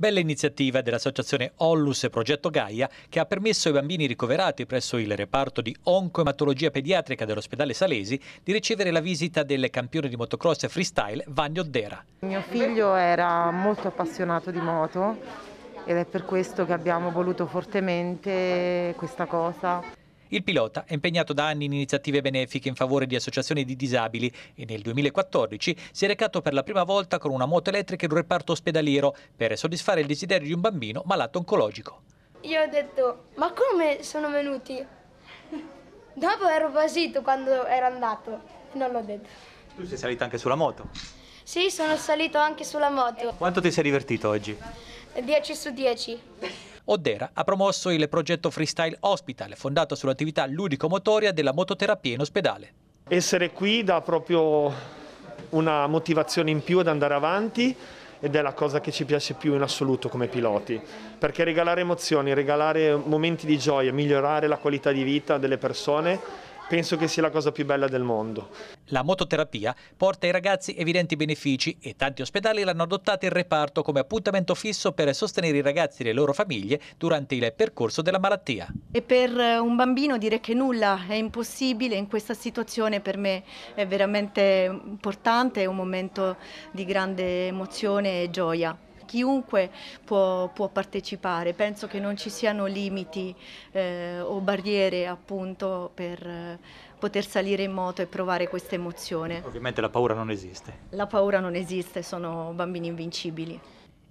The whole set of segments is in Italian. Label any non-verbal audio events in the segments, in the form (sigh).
Bella iniziativa dell'associazione Ollus Progetto Gaia che ha permesso ai bambini ricoverati presso il reparto di oncoematologia pediatrica dell'ospedale Salesi di ricevere la visita del campione di motocross freestyle Vanni Oddera. Mio figlio era molto appassionato di moto ed è per questo che abbiamo voluto fortemente questa cosa. Il pilota è impegnato da anni in iniziative benefiche in favore di associazioni di disabili e nel 2014 si è recato per la prima volta con una moto elettrica in un reparto ospedaliero per soddisfare il desiderio di un bambino malato oncologico. Io ho detto, ma come sono venuti? (laughs) Dopo ero basito quando era andato, non l'ho detto. Tu sei salito anche sulla moto? Sì, sono salito anche sulla moto. Quanto ti sei divertito oggi? 10 su 10. Oddera ha promosso il progetto Freestyle Hospital, fondato sull'attività ludico-motoria della mototerapia in ospedale. Essere qui dà proprio una motivazione in più ad andare avanti ed è la cosa che ci piace più in assoluto come piloti, perché regalare emozioni, regalare momenti di gioia, migliorare la qualità di vita delle persone penso che sia la cosa più bella del mondo. La mototerapia porta ai ragazzi evidenti benefici e tanti ospedali l'hanno adottata in reparto come appuntamento fisso per sostenere i ragazzi e le loro famiglie durante il percorso della malattia. E per eh, un bambino dire che nulla è impossibile in questa situazione per me è veramente importante, è un momento di grande emozione e gioia chiunque può, può, partecipare. Penso che non ci siano limiti eh, o barriere appunto per eh, poter salire in moto e provare questa emozione. Ovviamente la paura non esiste. La paura non esiste, sono bambini invincibili.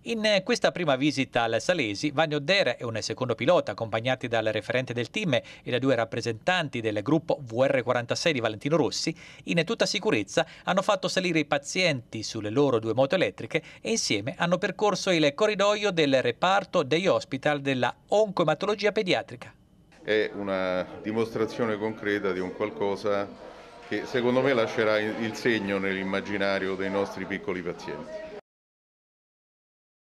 In eh, questa prima visita al Salesi, Vanni Oddera e un secondo pilota, accompagnati dal referente del team e da due rappresentanti del gruppo VR46 di Valentino Rossi, in tutta sicurezza hanno fatto salire i pazienti sulle loro due moto elettriche e insieme hanno percorso il corridoio del reparto dei hospital della oncoematologia pediatrica. È una dimostrazione concreta di un qualcosa che secondo me lascerà il segno nell'immaginario dei nostri piccoli pazienti.